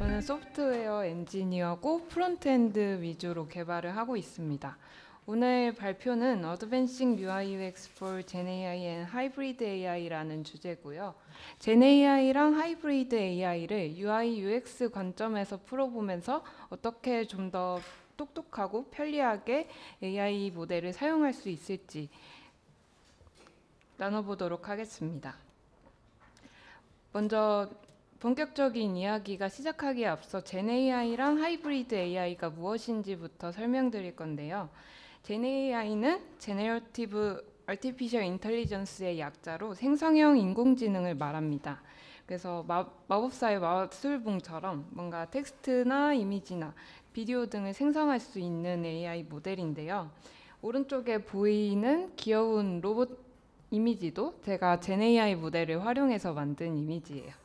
저는 소프트웨어 엔지니어고 프론트엔드 위주로 개발을 하고 있습니다. 오늘 발표는 Advancing UI UX for Gen AI and Hybrid AI라는 주제고요. Gen AI랑 Hybrid AI를 UI UX 관점에서 풀어보면서 어떻게 좀 더 똑똑하고 편리하게 AI 모델을 사용할 수 있을지 나눠보도록 하겠습니다. 먼저 본격적인 이야기가 시작하기에 앞서 젠 AI랑 하이브리드 AI가 무엇인지부터 설명드릴 건데요. 젠 AI는 제네러티브 얼티피셜 인텔리전스의 약자로 생성형 인공지능을 말합니다. 그래서 마, 법사의 마술봉처럼 뭔가 텍스트나 이미지나 비디오 등을 생성할 수 있는 AI 모델인데요. 오른쪽에 보이는 귀여운 로봇 이미지도 제가 젠 AI 모델을 활용해서 만든 이미지예요.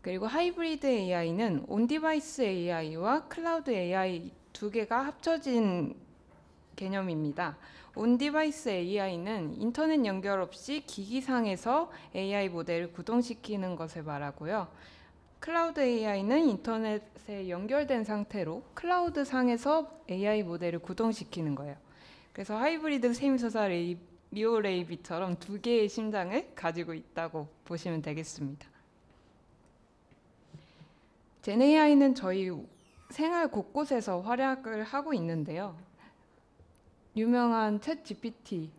그리고 하이브리드 AI는 온디바이스 AI와 클라우드 AI 두 개가 합쳐진 개념입니다. 온디바이스 AI는 인터넷 연결 없이 기기상에서 AI 모델을 구동시키는 것을 말하고요. 클라우드 AI는 인터넷에 연결된 상태로 클라우드 상에서 AI 모델을 구동시키는 거예요. 그래서 하이브리드 세임서사 리오레이비처럼 두 개의 심장을 가지고 있다고 보시면 되겠습니다. 젠 AI는 저희 생활 곳곳에서 활약을 하고 있는데요. 유명한 챗 GPT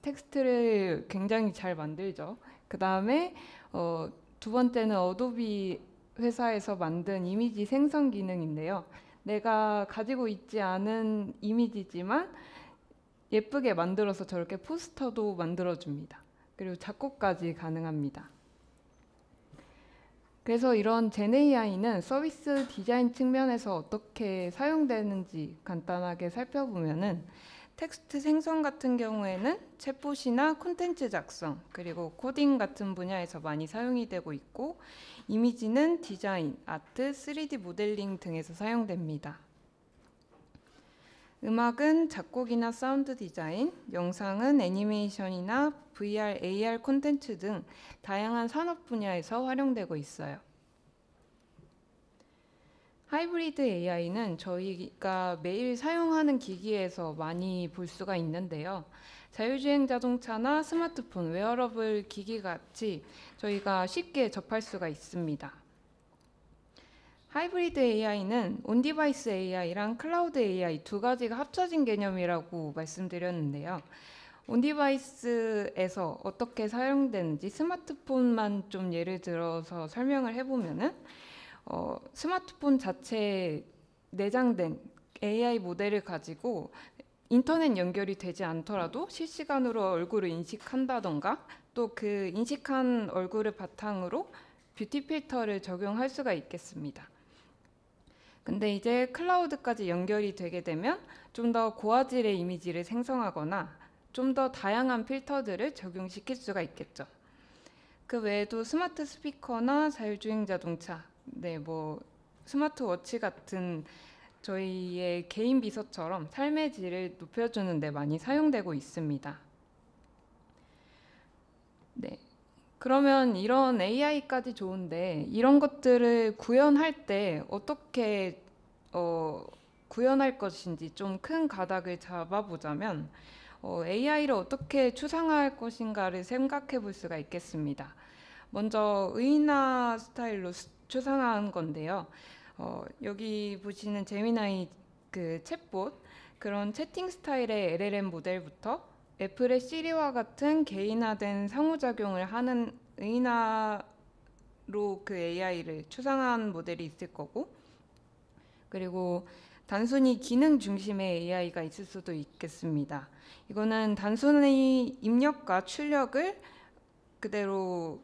텍스트를 굉장히 잘 만들죠. 그 다음에 어, 두 번째는 어도비 회사에서 만든 이미지 생성 기능인데요. 내가 가지고 있지 않은 이미지지만 예쁘게 만들어서 저렇게 포스터도 만들어줍니다. 그리고 작곡까지 가능합니다. 그래서 이런 GenAI는 서비스 디자인 측면에서 어떻게 사용되는지 간단하게 살펴보면은 텍스트 생성 같은 경우에는 챗봇이나 콘텐츠 작성 그리고 코딩 같은 분야에서 많이 사용이 되고 있고 이미지는 디자인, 아트, 3D 모델링 등에서 사용됩니다. 음악은 작곡이나 사운드 디자인, 영상은 애니메이션이나 VR, AR 콘텐츠 등 다양한 산업 분야에서 활용되고 있어요. 하이브리드 AI는 저희가 매일 사용하는 기기에서 많이 볼 수가 있는데요. 자율주행 자동차나 스마트폰, 웨어러블 기기 같이 저희가 쉽게 접할 수가 있습니다. 하이브리드 AI는 온디바이스 AI랑 클라우드 AI 두 가지가 합쳐진 개념이라고 말씀드렸는데요. 온디바이스에서 어떻게 사용되는지 스마트폰만 좀 예를 들어서 설명을 해보면은 어, 스마트폰 자체에 내장된 AI 모델을 가지고 인터넷 연결이 되지 않더라도 실시간으로 얼굴을 인식한다던가 또 그 인식한 얼굴을 바탕으로 뷰티 필터를 적용할 수가 있겠습니다. 근데 이제 클라우드까지 연결이 되게 되면 좀 더 고화질의 이미지를 생성하거나 좀 더 다양한 필터들을 적용시킬 수가 있겠죠. 그 외에도 스마트 스피커나 자율주행 자동차, 네, 뭐 스마트워치 같은 저희의 개인 비서처럼 삶의 질을 높여주는 데 많이 사용되고 있습니다. 네. 그러면 이런 AI까지 좋은데 이런 것들을 구현할 때 어떻게 어, 구현할 것인지 좀 큰 가닥을 잡아보자면 어, AI를 어떻게 추상화할 것인가를 생각해 볼 수가 있겠습니다. 먼저 의인 스타일로 추상화한 건데요. 어, 여기 보시는 제미나이 그 챗봇 그런 채팅 스타일의 LLM 모델부터 애플의 시리와 같은 개인화된 상호작용을 하는 의인화로그 AI를 추상화한 모델이 있을 거고 그리고 단순히 기능 중심의 AI가 있을 수도 있겠습니다. 이거는 단순히 입력과 출력을 그대로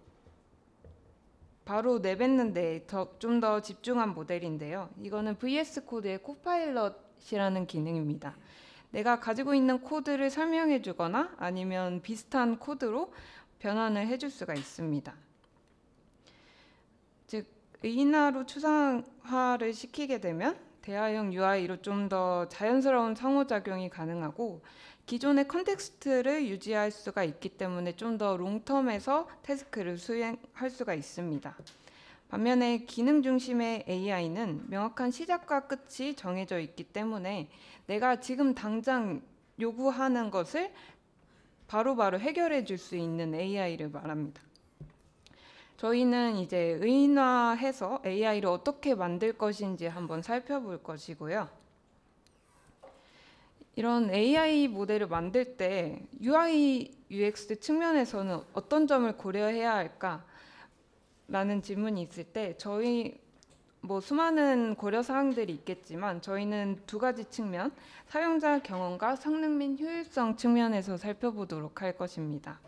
바로 내뱉는데 좀 더 집중한 모델인데요. 이거는 VS 코드의 코파일럿이라는 기능입니다. 내가 가지고 있는 코드를 설명해 주거나 아니면 비슷한 코드로 변환을 해줄 수가 있습니다. 즉 의인화로 추상화를 시키게 되면 대화형 UI로 좀 더 자연스러운 상호작용이 가능하고 기존의 컨텍스트를 유지할 수가 있기 때문에 좀 더 롱텀에서 태스크를 수행할 수가 있습니다. 반면에 기능 중심의 AI는 명확한 시작과 끝이 정해져 있기 때문에 내가 지금 당장 요구하는 것을 바로바로 바로 해결해 줄 수 있는 AI를 말합니다. 저희는 이제 의인화해서 AI를 어떻게 만들 것인지 한번 살펴볼 것이고요. 이런 AI 모델을 만들 때 UI UX 측면에서는 어떤 점을 고려해야 할까? 라는 질문이 있을 때 저희 뭐 수많은 고려 사항들이 있겠지만 저희는 두 가지 측면 사용자 경험과 성능 및 효율성 측면에서 살펴보도록 할 것입니다.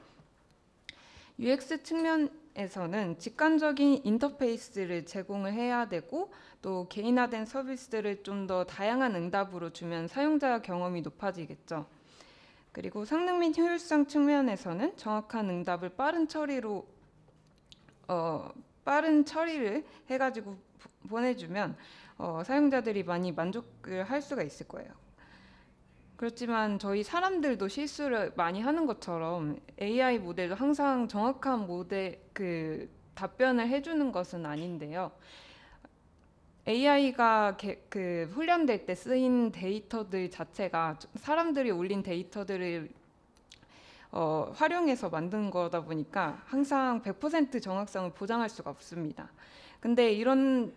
UX 측면에서는 직관적인 인터페이스를 제공을 해야 되고 또 개인화된 서비스들을 좀 더 다양한 응답으로 주면 사용자 경험이 높아지겠죠. 그리고 성능 및 효율성 측면에서는 정확한 응답을 빠른 처리로 어, 빠른 처리를 해가지고 보내주면 어, 사용자들이 많이 만족을 할 수가 있을 거예요. 그렇지만 저희 사람들도 실수를 많이 하는 것처럼 AI 모델도 항상 정확한 모델 그 답변을 해주는 것은 아닌데요. AI가 개, 그 훈련될 때 쓰인 데이터들 자체가 사람들이 올린 데이터들을 어, 활용해서 만든 거다 보니까 항상 100% 정확성을 보장할 수가 없습니다. 근데 이런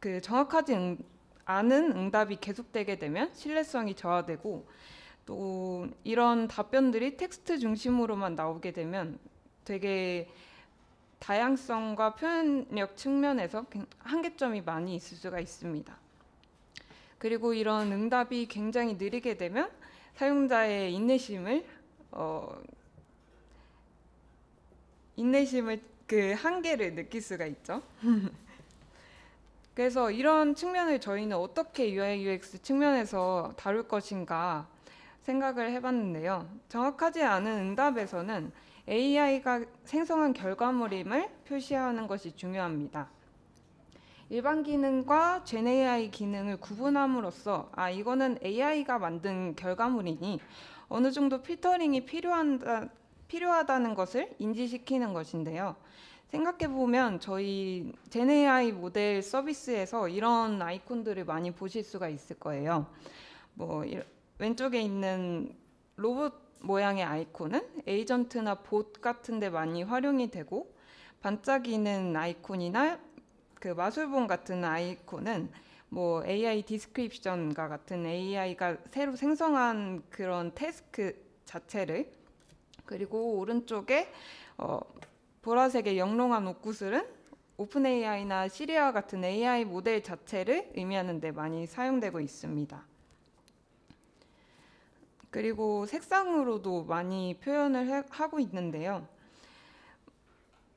그 정확하지 않은 응답이 계속되게 되면 신뢰성이 저하되고 또 이런 답변들이 텍스트 중심으로만 나오게 되면 되게 다양성과 표현력 측면에서 한계점이 많이 있을 수가 있습니다. 그리고 이런 응답이 굉장히 느리게 되면 사용자의 인내심을 어, 인내심을 그 한계를 느낄 수가 있죠. 그래서 이런 측면을 저희는 어떻게 UI UX 측면에서 다룰 것인가 생각을 해봤는데요. 정확하지 않은 응답에서는 AI가 생성한 결과물임을 표시하는 것이 중요합니다. 일반 기능과 Gen AI 기능을 구분함으로써 아 이거는 AI가 만든 결과물이니 어느 정도 필터링이 필요한다, 필요하다는 것을 인지시키는 것인데요. 생각해 보면 저희 제네아이 모델 서비스에서 이런 아이콘들을 많이 보실 수가 있을 거예요. 뭐 왼쪽에 있는 로봇 모양의 아이콘은 에이전트나 봇 같은데 많이 활용이 되고 반짝이는 아이콘이나 그 마술봉 같은 아이콘은 뭐 AI 디스크립션과 같은 AI가 새로 생성한 그런 태스크 자체를 그리고 오른쪽에 어, 보라색의 영롱한 옷구슬은 오픈 AI나 시리아 같은 AI 모델 자체를 의미하는 데 많이 사용되고 있습니다. 그리고 색상으로도 많이 표현을 해, 하고 있는데요.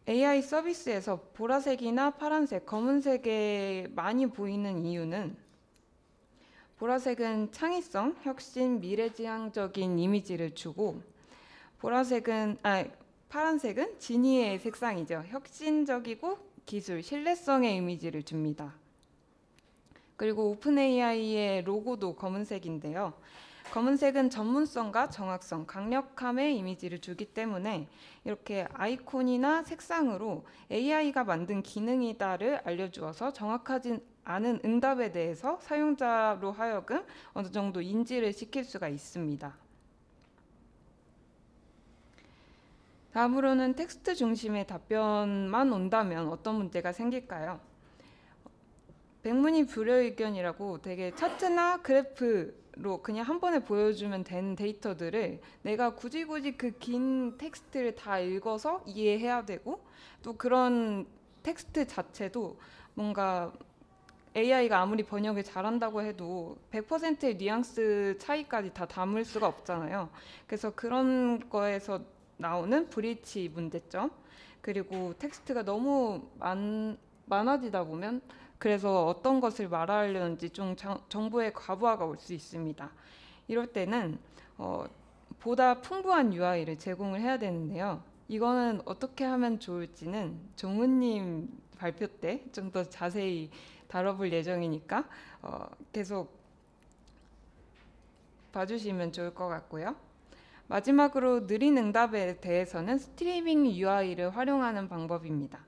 AI 서비스에서 보라색이나 파란색, 검은색에 많이 보이는 이유는 보라색은 창의성, 혁신, 미래지향적인 이미지를 주고 보라색은 아 파란색은 진위의 색상이죠. 혁신적이고 기술, 신뢰성의 이미지를 줍니다. 그리고 오픈 AI의 로고도 검은색인데요. 검은색은 전문성과 정확성, 강력함의 이미지를 주기 때문에 이렇게 아이콘이나 색상으로 AI가 만든 기능이다를 알려주어서 정확하진 않은 응답에 대해서 사용자로 하여금 어느 정도 인지를 시킬 수가 있습니다. 다음으로는 텍스트 중심의 답변만 온다면 어떤 문제가 생길까요? 백문이 불여의견이라고 되게 차트나 그래프 로 그냥 한 번에 보여주면 된 데이터들을 내가 굳이 굳이 그 긴 텍스트를 다 읽어서 이해해야 되고 또 그런 텍스트 자체도 뭔가 AI가 아무리 번역을 잘한다고 해도 100%의 뉘앙스 차이까지 다 담을 수가 없잖아요. 그래서 그런 거에서 나오는 브릿지 문제점 그리고 텍스트가 너무 많, 많아지다 보면 그래서 어떤 것을 말하려는지 좀 정부의 과부하가 올 수 있습니다. 이럴 때는 어, 보다 풍부한 UI를 제공을 해야 되는데요. 이거는 어떻게 하면 좋을지는 정은님 발표 때 좀 더 자세히 다뤄볼 예정이니까 어, 계속 봐주시면 좋을 것 같고요. 마지막으로 느린 응답에 대해서는 스트리밍 UI를 활용하는 방법입니다.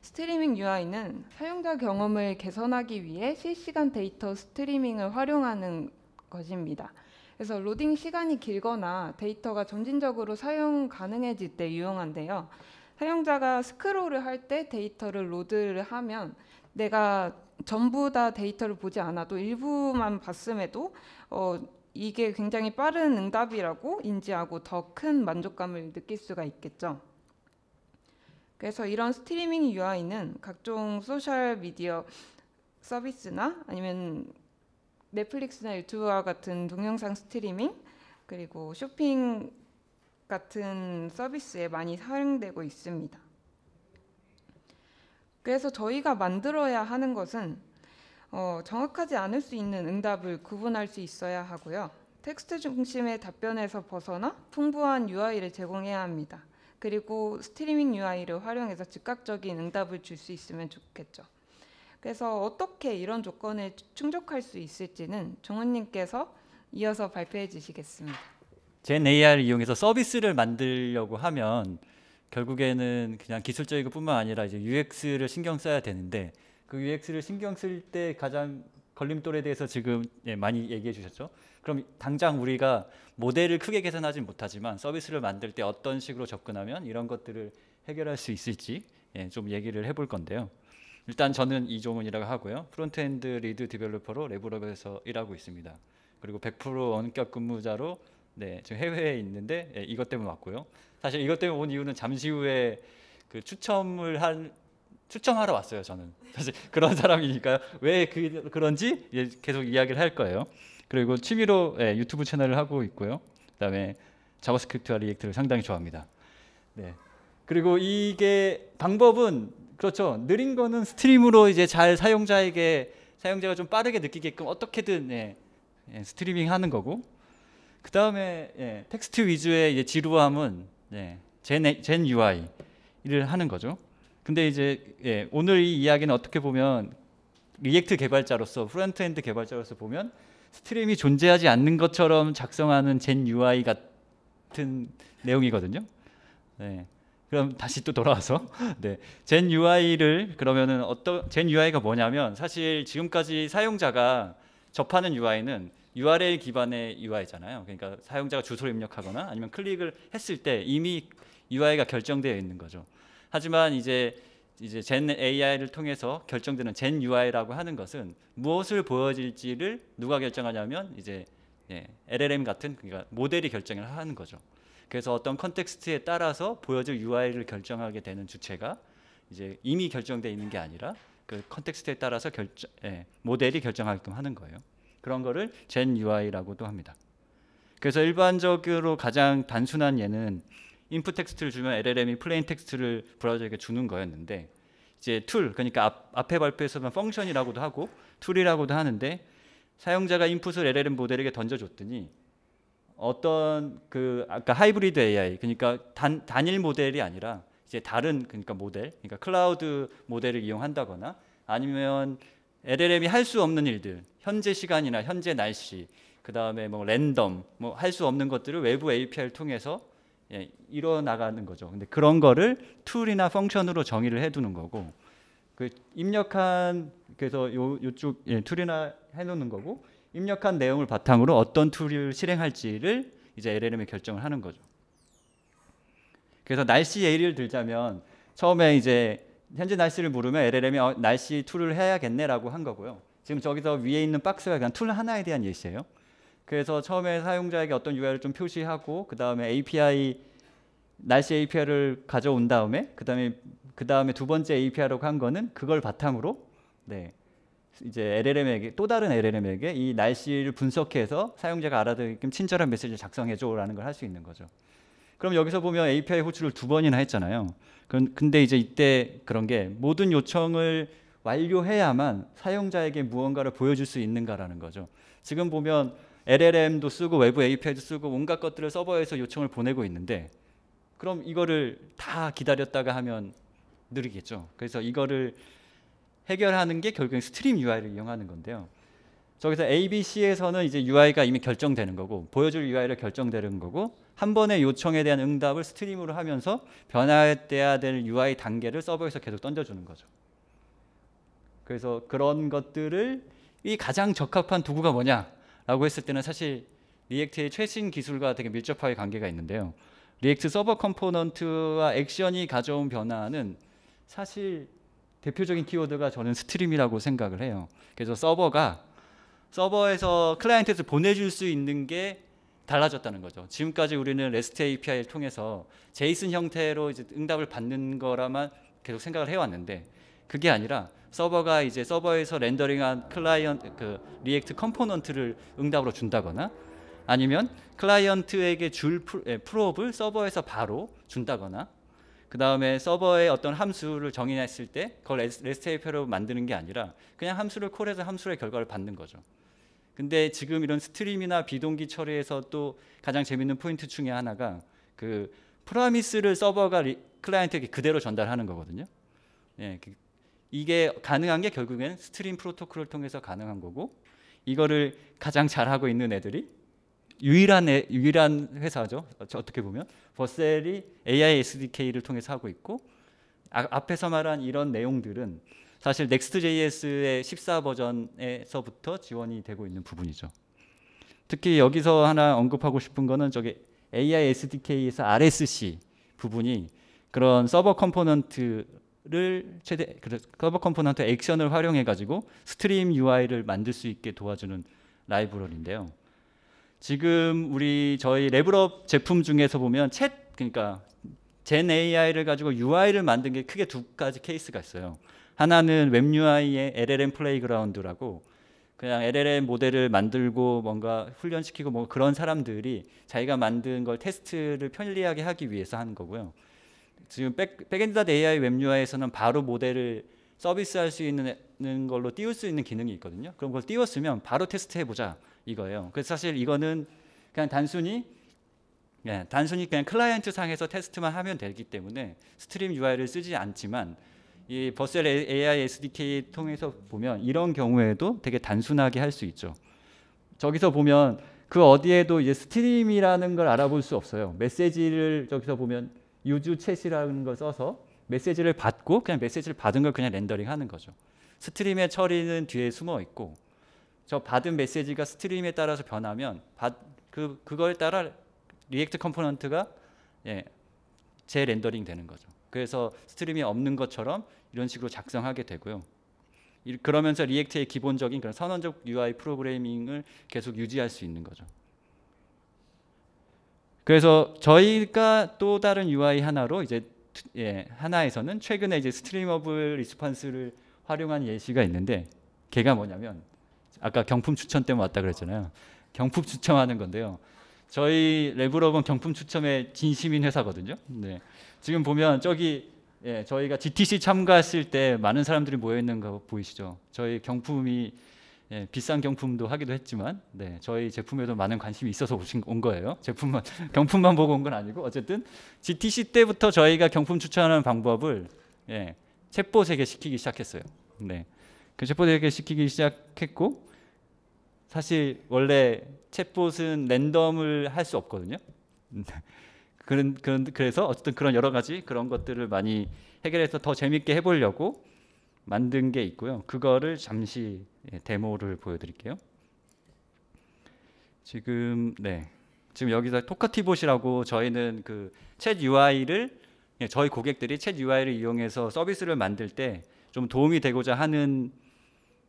스트리밍 UI는 사용자 경험을 개선하기 위해 실시간 데이터 스트리밍을 활용하는 것입니다. 그래서 로딩 시간이 길거나 데이터가 점진적으로 사용 가능해질 때 유용한데요. 사용자가 스크롤을 할 때 데이터를 로드를 하면 내가 전부 다 데이터를 보지 않아도 일부만 봤음에도 어, 이게 굉장히 빠른 응답이라고 인지하고 더 큰 만족감을 느낄 수가 있겠죠. 그래서 이런 스트리밍 UI는 각종 소셜 미디어 서비스나 아니면 넷플릭스나 유튜브와 같은 동영상 스트리밍 그리고 쇼핑 같은 서비스에 많이 사용되고 있습니다. 그래서 저희가 만들어야 하는 것은 어, 정확하지 않을 수 있는 응답을 구분할 수 있어야 하고요. 텍스트 중심의 답변에서 벗어나 풍부한 UI를 제공해야 합니다. 그리고 스트리밍 UI를 활용해서 즉각적인 응답을 줄 수 있으면 좋겠죠. 그래서 어떻게 이런 조건을 충족할 수 있을지는 정원님께서 이어서 발표해 주시겠습니다. 젠 AI를 이용해서 서비스를 만들려고 하면 결국에는 그냥 기술적인 것뿐만 아니라 이제 UX를 신경 써야 되는데 그 UX를 신경 쓸 때 가장 걸림돌에 대해서 지금 예, 많이 얘기해 주셨죠. 그럼 당장 우리가 모델을 크게 개선하진 못하지만 서비스를 만들 때 어떤 식으로 접근하면 이런 것들을 해결할 수 있을지 예, 좀 얘기를 해볼 건데요. 일단 저는 이종훈이라고 하고요. 프론트엔드 리드 디벨로퍼로 레브럽에서 일하고 있습니다. 그리고 100% 원격 근무자로 네, 지금 해외에 있는데 예, 이것 때문에 왔고요. 사실 이것 때문에 온 이유는 잠시 후에 그 추첨을 한 추첨하러 왔어요 저는 사실 그런 사람이니까요 왜 그, 그런지 계속 이야기를 할 거예요 그리고 취미로 네, 유튜브 채널을 하고 있고요 그다음에 자바스크립트와 리액트를 상당히 좋아합니다 네 그리고 이게 방법은 그렇죠 느린 거는 스트림으로 이제 잘 사용자에게 사용자가 좀 빠르게 느끼게끔 어떻게든 예, 예, 스트리밍 하는 거고 그 다음에 예, 텍스트 위주의 지루함은 젠, 예, 젠 UI를 하는 거죠 근데 이제 예, 오늘 이 이야기는 어떻게 보면 리액트 개발자로서 프론트엔드 개발자로서 보면 스트림이 존재하지 않는 것처럼 작성하는 젠 UI 같은 내용이거든요. 네. 그럼 다시 또 돌아와서 네. 젠 UI를 그러면은 어떤 젠 UI가 뭐냐면 사실 지금까지 사용자가 접하는 UI는 URL 기반의 UI잖아요. 그러니까 사용자가 주소를 입력하거나 아니면 클릭을 했을 때 이미 UI가 결정되어 있는 거죠. 하지만 이제 이제 젠 AI를 통해서 결정되는 젠 UI라고 하는 것은 무엇을 보여질지를 누가 결정하냐면 이제 예, LLM 같은 그러니까 모델이 결정을 하는 거죠. 그래서 어떤 컨텍스트에 따라서 보여질 UI를 결정하게 되는 주체가 이제 이미 결정되어 있는 게 아니라 그 컨텍스트에 따라서 결정, 예, 모델이 결정하게끔 하는 거예요. 그런 거를 젠 UI라고도 합니다. 그래서 일반적으로 가장 단순한 예는 인풋 텍스트를 주면 LLM이 플레인 텍스트를 브라우저에게 주는 거였는데 이제 툴 그러니까 앞, 앞에 발표에서만 펑션이라고도 하고 툴이라고도 하는데 사용자가 인풋을 LLM 모델에게 던져줬더니 어떤 그 아까 하이브리드 AI 그러니까 단, 단일 모델이 아니라 이제 다른 그러니까 모델 그러니까 클라우드 모델을 이용한다거나 아니면 LLM이 할 수 없는 일들 현재 시간이나 현재 날씨 그 다음에 뭐 랜덤 뭐 할 수 없는 것들을 외부 API를 통해서 예, 일어나가는 거죠. 근데 그런 거를 툴이나 펑션으로 정의를 해두는 거고 그 입력한 그래서 요 요쪽 예, 툴이나 해놓는 거고 입력한 내용을 바탕으로 어떤 툴을 실행할지를 이제 LLM이 결정을 하는 거죠. 그래서 날씨 예를 들자면 처음에 이제 현재 날씨를 물으면 LLM이 어, 날씨 툴을 해야겠네라고 한 거고요. 지금 저기서 위에 있는 박스가 그냥 툴 하나에 대한 예시예요. 그래서 처음에 사용자에게 어떤 UI를 좀 표시하고 그 다음에 API 날씨 API를 가져온 다음에 그 다음에 그 다음에 두 번째 API라고 한 거는 그걸 바탕으로 네 이제 LLM에게 또 다른 LLM에게 이 날씨를 분석해서 사용자가 알아듣게끔 친절한 메시지를 작성해줘라는 걸 할 수 있는 거죠. 그럼 여기서 보면 API 호출을 두 번이나 했잖아요. 그런 근데 이제 이때 그런 게 모든 요청을 완료해야만 사용자에게 무언가를 보여줄 수 있는가라는 거죠. 지금 보면 LLM도 쓰고 외부 API도 쓰고 온갖 것들을 서버에서 요청을 보내고 있는데 그럼 이거를 다 기다렸다가 하면 느리겠죠. 그래서 이거를 해결하는 게 결국엔 스트림 UI를 이용하는 건데요. 저기서 ABC에서는 이제 UI가 이미 결정되는 거고 보여줄 UI를 결정되는 거고 한 번의 요청에 대한 응답을 스트림으로 하면서 변화돼야 될 UI 단계를 서버에서 계속 던져주는 거죠. 그래서 그런 것들을 이 가장 적합한 도구가 뭐냐? 라고 했을 때는 사실 리액트의 최신 기술과 되게 밀접하게 관계가 있는데요. 리액트 서버 컴포넌트와 액션이 가져온 변화는 사실 대표적인 키워드가 저는 스트림이라고 생각을 해요. 그래서 서버가 서버에서 클라이언트에서 보내줄 수 있는 게 달라졌다는 거죠. 지금까지 우리는 REST API를 통해서 제이슨 형태로 이제 응답을 받는 거라만 계속 생각을 해왔는데 그게 아니라 서버가 이제 서버에서 렌더링한 클라이언트 그 리액트 컴포넌트를 응답으로 준다거나 아니면 클라이언트에게 줄프로브를 예, 서버에서 바로 준다거나 그 다음에 서버에 어떤 함수를 정의했을 때 그걸 레스트 API로 만드는 게 아니라 그냥 함수를 콜해서 함수의 결과를 받는 거죠. 근데 지금 이런 스트림이나 비동기 처리에서 또 가장 재밌는 포인트 중에 하나가 그 프라미스를 서버가 리, 클라이언트에게 그대로 전달하는 거거든요. 예, 그 이게 가능한 게 결국엔 스트림 프로토콜을 통해서 가능한 거고 이거를 가장 잘하고 있는 애들이 유일한 애, 유일한 회사죠. 어떻게 보면 버셀이 AI SDK를 통해서 하고 있고 아, 앞에서 말한 이런 내용들은 사실 Next.js의 14 버전에서부터 지원이 되고 있는 부분이죠. 특히 여기서 하나 언급하고 싶은 거는 저기 AI SDK에서 RSC 부분이 그런 서버 컴포넌트 를 최대 커버 컴포넌트 액션을 활용해 가지고 스트림 UI를 만들 수 있게 도와주는 라이브러리인데요. 지금 우리 저희 레블업 제품 중에서 보면 챗 그러니까 젠 AI를 가지고 UI를 만든 게 크게 두 가지 케이스가 있어요. 하나는 웹 UI의 LLM 플레이그라운드라고 그냥 LLM 모델을 만들고 뭔가 훈련시키고 뭐 그런 사람들이 자기가 만든 걸 테스트를 편리하게 하기 위해서 하는 거고요. 지금 백, 백엔드 AI 웹유아에서는 바로 모델을 서비스할 수 있는 걸로 띄울 수 있는 기능이 있거든요. 그럼 그걸 띄웠으면 바로 테스트해 보자 이거예요. 그래서 사실 이거는 그냥 단순히 예, 단순히 그냥 클라이언트 상에서 테스트만 하면 되기 때문에 스트림 UI를 쓰지 않지만 이 버셀 AI SDK 통해서 보면 이런 경우에도 되게 단순하게 할 수 있죠. 저기서 보면 그 어디에도 이제 스트림이라는 걸 알아볼 수 없어요. 메시지를 저기서 보면 유주챗이라는 걸 써서 메시지를 받고 그냥 메시지를 받은 걸 그냥 렌더링 하는 거죠. 스트림의 처리는 뒤에 숨어 있고 저 받은 메시지가 스트림에 따라서 변하면 받, 그, 그거에 따라 리액트 컴포넌트가 예, 재렌더링 되는 거죠. 그래서 스트림이 없는 것처럼 이런 식으로 작성하게 되고요. 그러면서 리액트의 기본적인 그런 선언적 UI 프로그래밍을 계속 유지할 수 있는 거죠. 그래서 저희가 또 다른 UI 하나로 이제 예, 하나에서는 최근에 이제 스트리머블 리스판스를 활용한 예시가 있는데 걔가 뭐냐면 아까 경품 추첨 때문에 왔다 그랬잖아요. 경품 추첨하는 건데요. 저희 레브럽은 경품 추첨에 진심인 회사거든요. 네. 지금 보면 저기 예, 저희가 GTC 참가했을 때 많은 사람들이 모여 있는 거 보이시죠? 저희 경품이 예, 비싼 경품도 하기도 했지만 네, 저희 제품에도 많은 관심이 있어서 오신 온 거예요. 제품만 경품만 보고 온 건 아니고 어쨌든 GTC 때부터 저희가 경품 추천하는 방법을 예, 챗봇 세계 시키기 시작했어요. 네, 그 챗봇 세계 시키기 시작했고 사실 원래 챗봇은 랜덤을 할 수 없거든요. 그런 그런 그래서 어쨌든 그런 여러 가지 그런 것들을 많이 해결해서 더 재밌게 해보려고 만든 게 있고요. 그거를 잠시 예, 데모를 보여드릴게요. 지금 네 지금 여기서 토크티봇이라고 저희는 그 챗 UI를 예, 저희 고객들이 챗 UI를 이용해서 서비스를 만들 때 좀 도움이 되고자 하는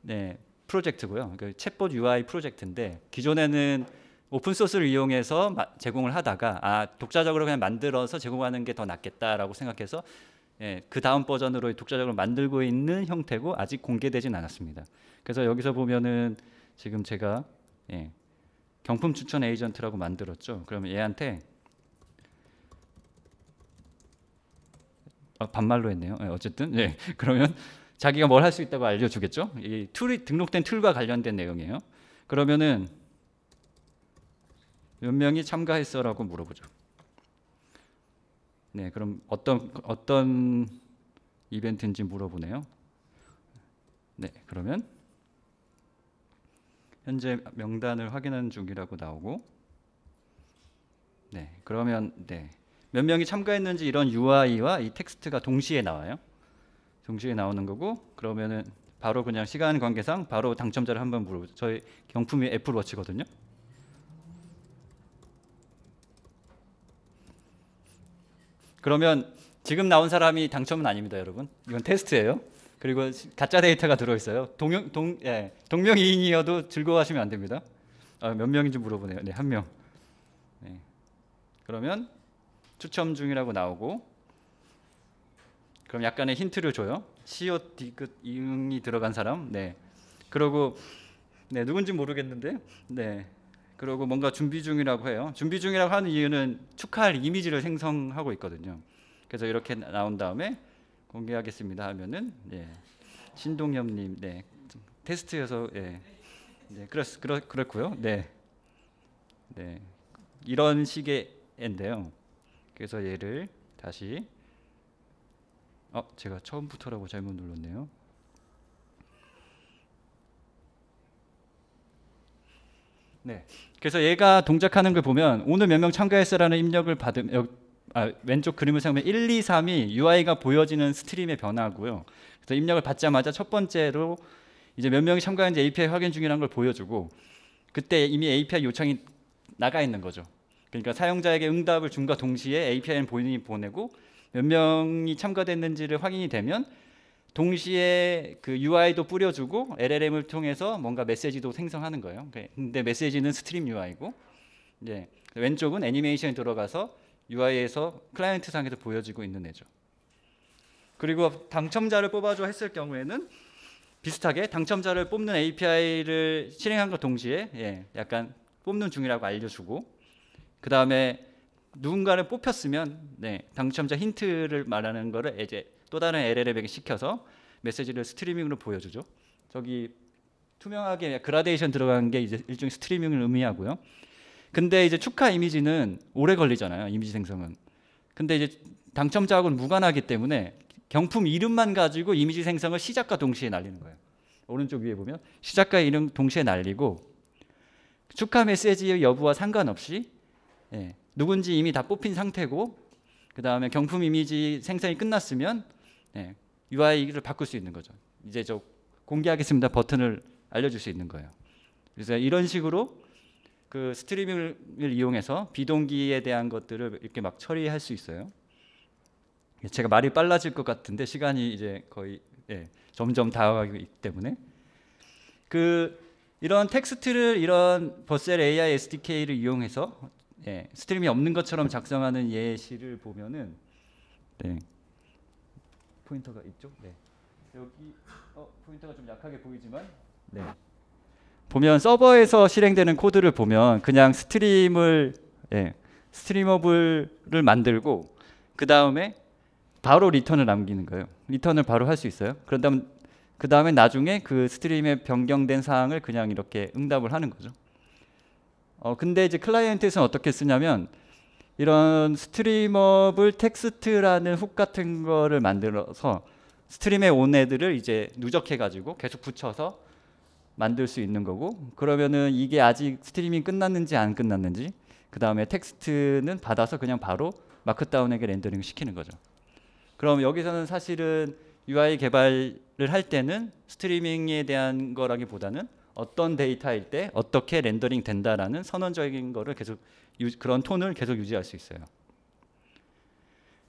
네, 프로젝트고요. 그 챗봇 UI 프로젝트인데 기존에는 오픈 소스를 이용해서 제공을 하다가 아 독자적으로 그냥 만들어서 제공하는 게 더 낫겠다라고 생각해서 예, 그 다음 버전으로 독자적으로 만들고 있는 형태고 아직 공개되진 않았습니다. 그래서 여기서 보면은 지금 제가 예, 경품 추천 에이전트라고 만들었죠. 그러면 얘한테 아, 반말로 했네요. 예, 어쨌든 예, 그러면 자기가 뭘 할 수 있다고 알려주겠죠. 이 툴이 등록된 툴과 관련된 내용이에요. 그러면은 몇 명이 참가했어라고 물어보죠. 네, 그럼 어떤 어떤 이벤트인지 물어보네요. 네, 그러면 현재 명단을 확인하는 중이라고 나오고 네, 그러면 네. 몇 명이 참가했는지 이런 UI와 이 텍스트가 동시에 나와요. 동시에 나오는 거고 그러면은 바로 그냥 시간 관계상 바로 당첨자를 한번 물어보죠. 저희 경품이 애플워치거든요. 그러면 지금 나온 사람이 당첨은 아닙니다, 여러분. 이건 테스트예요. 그리고 가짜 데이터가 들어있어요. 동명, 동, 예, 동명이인이어도 즐거워하시면 안 됩니다. 아, 몇 명인지 물어보네요. 네, 한 명. 네. 그러면 추첨 중이라고 나오고 그럼 약간의 힌트를 줘요. 시옷 디귿 이응이 들어간 사람. 네. 그러고 네 누군지 모르겠는데 네 그리고 뭔가 준비 중이라고 해요. 준비 중이라고 하는 이유는 축하할 이미지를 생성하고 있거든요. 그래서 이렇게 나온 다음에 공개하겠습니다 하면은 예. 신동엽님 네 테스트여서 예. 네 그렇 그렇 그렇고요. 네. 네 이런 식의 인데요. 그래서 얘를 다시 어 제가 처음부터라고 잘못 눌렀네요. 네. 그래서 얘가 동작하는 걸 보면 오늘 몇 명 참가했어라는 입력을 받으면 아, 왼쪽 그림을 생각하면 1, 2, 3이 UI가 보여지는 스트림의 변화고요. 그래서 입력을 받자마자 첫 번째로 이제 몇 명이 참가했는지 API 확인 중이라는 걸 보여주고 그때 이미 API 요청이 나가 있는 거죠. 그러니까 사용자에게 응답을 준과 동시에 API는 본인이 보내고 몇 명이 참가됐는지를 확인이 되면 동시에 그 UI도 뿌려주고 LLM을 통해서 뭔가 메시지도 생성하는 거예요. 근데 메시지는 스트림 UI고 이제 왼쪽은 애니메이션이 들어가서 UI에서 클라이언트 상에서 보여지고 있는 애죠. 그리고 당첨자를 뽑아줘 했을 경우에는 비슷하게 당첨자를 뽑는 API를 실행한 것 동시에 예, 약간 뽑는 중이라고 알려주고 그 다음에 누군가를 뽑혔으면 네, 당첨자 힌트를 말하는 거를 이제 또 다른 LLM에게 시켜서 메시지를 스트리밍으로 보여주죠. 저기 투명하게 그라데이션 들어간 게 이제 일종의 스트리밍을 의미하고요. 근데 이제 축하 이미지는 오래 걸리잖아요. 이미지 생성은. 근데 이제 당첨자하고는 무관하기 때문에 경품 이름만 가지고 이미지 생성을 시작과 동시에 날리는 거예요. 오른쪽 위에 보면 시작과 이름 동시에 날리고 축하 메시지의 여부와 상관없이 예, 누군지 이미 다 뽑힌 상태고 그 다음에 경품 이미지 생성이 끝났으면 네, UI를 바꿀 수 있는 거죠. 이제 저 공개하겠습니다 버튼을 알려줄 수 있는 거예요. 그래서 이런 식으로 그 스트리밍을 이용해서 비동기에 대한 것들을 이렇게 막 처리할 수 있어요. 제가 말이 빨라질 것 같은데 시간이 이제 거의 예, 점점 다가가기 때문에 그 이런 텍스트를 이런 버셀 AI SDK를 이용해서 예, 스트림이 없는 것처럼 작성하는 예시를 보면은 네. 포인터가 있죠? 네. 여기 어, 포인터가 좀 약하게 보이지만 네. 보면 서버에서 실행되는 코드를 보면 그냥 스트림을 예, 스트리머블을 만들고 그 다음에 바로 리턴을 남기는 거예요. 리턴을 바로 할 수 있어요. 그런 다음 그 다음에 나중에 그 스트림에 변경된 사항을 그냥 이렇게 응답을 하는 거죠. 어 근데 이제 클라이언트에서는 어떻게 쓰냐면 이런 스트리머블 텍스트라는 훅 같은 거를 만들어서 스트림에 온 애들을 이제 누적해 가지고 계속 붙여서 만들 수 있는 거고 그러면은 이게 아직 스트리밍 끝났는지 안 끝났는지 그 다음에 텍스트는 받아서 그냥 바로 마크다운에게 렌더링 시키는 거죠. 그럼 여기서는 사실은 UI 개발을 할 때는 스트리밍에 대한 거라기보다는 어떤 데이터일 때 어떻게 렌더링 된다라는 선언적인 거를 계속 그런 톤을 계속 유지할 수 있어요.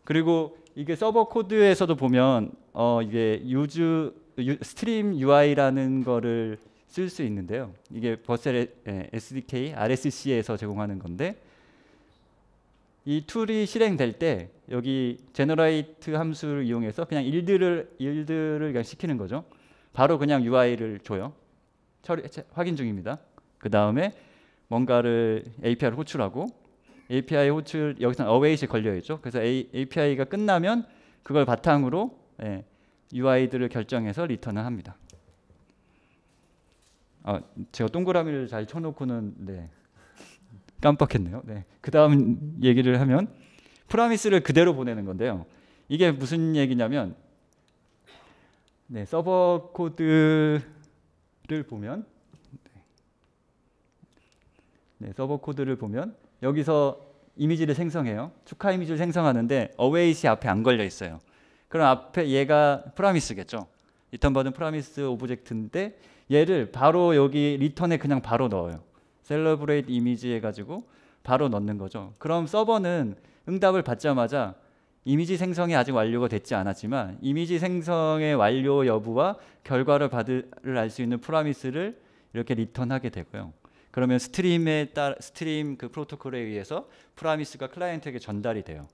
그리고 이게 서버 코드에서도 보면 어 이게 유즈 유, 스트림 UI라는 거를 쓸 수 있는데요. 이게 버셀 SDK, RSC에서 제공하는 건데 이 툴이 실행될 때 여기 g e n e r 함수를 이용해서 그냥 일들을 일들을 그냥 시키는 거죠. 바로 그냥 UI를 줘요. 처리, 확인 중입니다. 그 다음에 뭔가를 API를 호출하고 API 호출 여기서 await이 걸려 있죠. 그래서 A, API가 끝나면 그걸 바탕으로 예, UI들을 결정해서 리턴을 합니다. 아, 제가 동그라미를 잘 쳐놓고는 네. 깜빡했네요. 네. 그 다음 얘기를 하면 프라미스를 그대로 보내는 건데요. 이게 무슨 얘기냐면 네, 서버 코드를 보면 네, 서버 코드를 보면 여기서 이미지를 생성해요. 축하 이미지를 생성하는데 어웨이시 앞에 안 걸려 있어요. 그럼 앞에 얘가 프라미스겠죠. 리턴 받은 프라미스 오브젝트인데 얘를 바로 여기 리턴에 그냥 바로 넣어요. 셀러브레이트 이미지 해가지고 바로 넣는 거죠. 그럼 서버는 응답을 받자마자 이미지 생성이 아직 완료가 됐지 않았지만 이미지 생성의 완료 여부와 결과를 받을 알수 있는 프라미스를 이렇게 리턴하게 되고요. 그러면 스트림에 따 스트림 그 프로토콜에 의해서 프라미스가 클라이언트에게 전달이 돼요.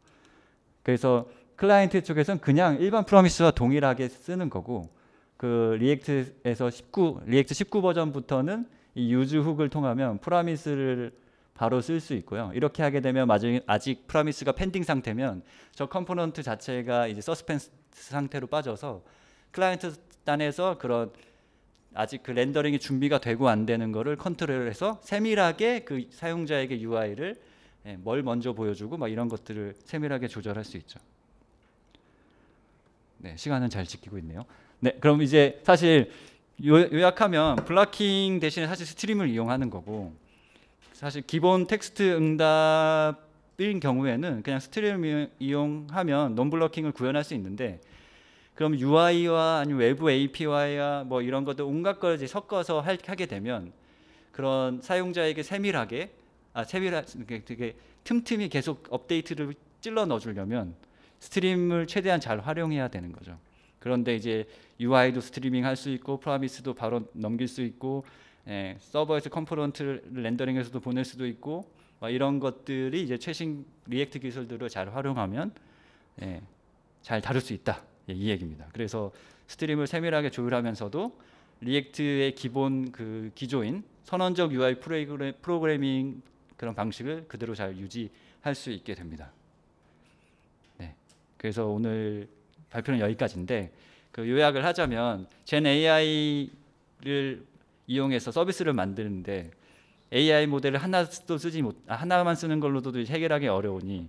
그래서 클라이언트 쪽에서는 그냥 일반 프라미스와 동일하게 쓰는 거고 그 리액트에서 19 리액트 19 버전부터는 이 유즈 훅을 통하면 프라미스를 바로 쓸 수 있고요. 이렇게 하게 되면 아직, 아직 프라미스가 펜딩 상태면 저 컴포넌트 자체가 이제 서스펜스 상태로 빠져서 클라이언트 단에서 그런 아직 그 렌더링이 준비가 되고 안 되는 거를 컨트롤해서 을 세밀하게 그 사용자에게 UI를 예, 뭘 먼저 보여주고 막 이런 것들을 세밀하게 조절할 수 있죠. 네, 시간은 잘 지키고 있네요. 네, 그럼 이제 사실 요약하면 블라킹 대신에 사실 스트림을 이용하는 거고 사실 기본 텍스트 응답인 경우에는 그냥 스트림을 이용하면 논블러킹을 구현할 수 있는데 그럼 UI와 아니면 외부 API와 뭐 이런 것들 온갖 걸 이제 섞어서 할, 하게 되면 그런 사용자에게 세밀하게 아 세밀하 되게 틈틈이 계속 업데이트를 찔러 넣어주려면 스트림을 최대한 잘 활용해야 되는 거죠. 그런데 이제 UI도 스트리밍 할 수 있고 프라미스도 바로 넘길 수 있고 예, 서버에서 컴포넌트를 렌더링해서도 보낼 수도 있고 이런 것들이 이제 최신 리액트 기술들을 잘 활용하면 예, 잘 다룰 수 있다. 예, 이 얘기입니다. 그래서 스트림을 세밀하게 조율하면서도 리액트의 기본 그 기조인 선언적 UI 프로그래, 프로그래밍 그런 방식을 그대로 잘 유지할 수 있게 됩니다. 네. 그래서 오늘 발표는 여기까지인데 그 요약을 하자면 젠 AI를 이용해서 서비스를 만드는데 AI 모델을 하나도 쓰지 못 아, 하나만 쓰는 걸로도 해결하기 어려우니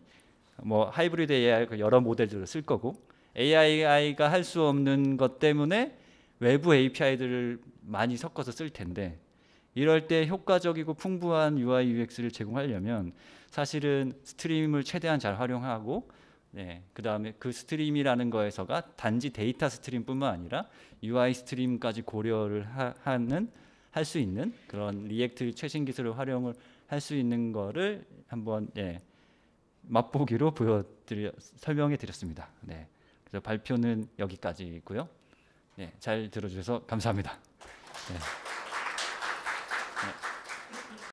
뭐 하이브리드 AI 그 여러 모델들을 쓸 거고 AI가 할 수 없는 것 때문에 외부 API들을 많이 섞어서 쓸 텐데 이럴 때 효과적이고 풍부한 UI UX를 제공하려면 사실은 스트림을 최대한 잘 활용하고 네, 그다음에 그 스트림이라는 거에서가 단지 데이터 스트림뿐만 아니라 UI 스트림까지 고려를 하, 는할 수 있는 그런 리액트 최신 기술을 활용을 할 수 있는 거를 한번 예, 맛보기로 보여드려 설명해 드렸습니다. 네. 그래서 발표는 여기까지고요. 예, 잘 들어주셔서 감사합니다. 예.